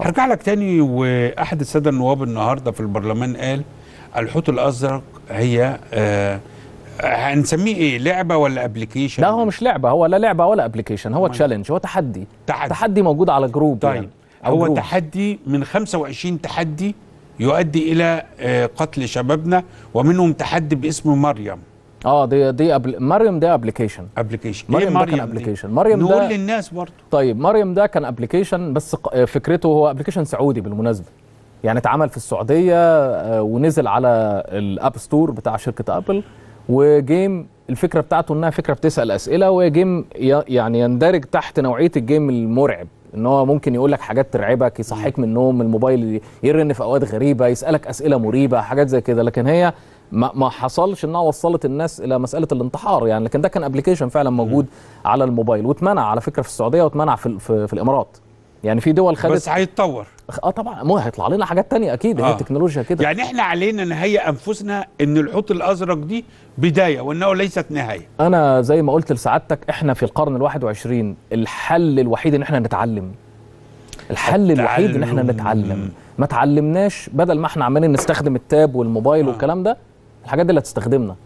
هرجع لك تاني واحد الساده النواب النهارده في البرلمان قال الحوت الازرق هي آه هنسميه ايه لعبه ولا ابلكيشن لا هو مش لعبه هو لا لعبه ولا ابلكيشن هو تشالنج هو تحدي تحدي, تحدي موجود على جروب يعني، طيب يعني. هو جروب. تحدي من 25 تحدي يؤدي الى آه، قتل شبابنا ومنهم تحدي باسم مريم اه دي دي أبل... مريم ده ابلكيشن ابلكيشن مريم, مريم ده كان ابلكيشن مريم نقول ده... للناس برضه طيب مريم ده كان ابلكيشن بس آه، فكرته هو ابلكيشن سعودي بالمناسبه يعني اتعمل في السعوديه آه، ونزل على الاب ستور بتاع شركه ابل وجيم الفكره بتاعته انها فكره بتسال اسئله وجيم يعني يندرج تحت نوعيه الجيم المرعب ان هو ممكن يقول لك حاجات ترعبك يصحيك من النوم الموبايل يرن في اوقات غريبه يسالك اسئله مريبه حاجات زي كده لكن هي ما ما حصلش انها وصلت الناس الى مساله الانتحار يعني لكن ده كان ابلكيشن فعلا موجود م. على الموبايل واتمنع على فكره في السعوديه واتمنع في, في, في الامارات يعني في دول خدت بس هيتطور اه طبعا مو هيطلع لنا حاجات تانية اكيد آه. هي التكنولوجيا كده يعني احنا علينا نهيئ انفسنا ان الحوت الازرق دي بدايه وانه ليست نهايه انا زي ما قلت لسعادتك احنا في القرن ال21 الحل الوحيد ان احنا نتعلم الحل التعلم. الوحيد ان احنا نتعلم ما تعلمناش بدل ما احنا عمالين نستخدم التاب والموبايل آه. والكلام ده الحاجات دي اللي هتستخدمنا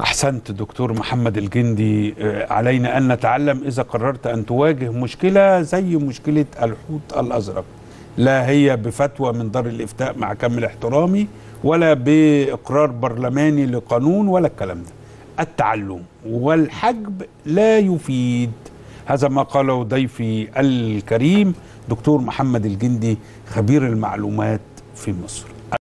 أحسنت دكتور محمد الجندي آه، علينا أن نتعلم إذا قررت أن تواجه مشكلة زي مشكلة الحوت الأزرق لا هي بفتوى من دار الإفتاء مع كامل احترامي ولا بإقرار برلماني لقانون ولا الكلام ده التعلم والحجب لا يفيد هذا ما قاله ضيفي الكريم دكتور محمد الجندي خبير المعلومات في مصر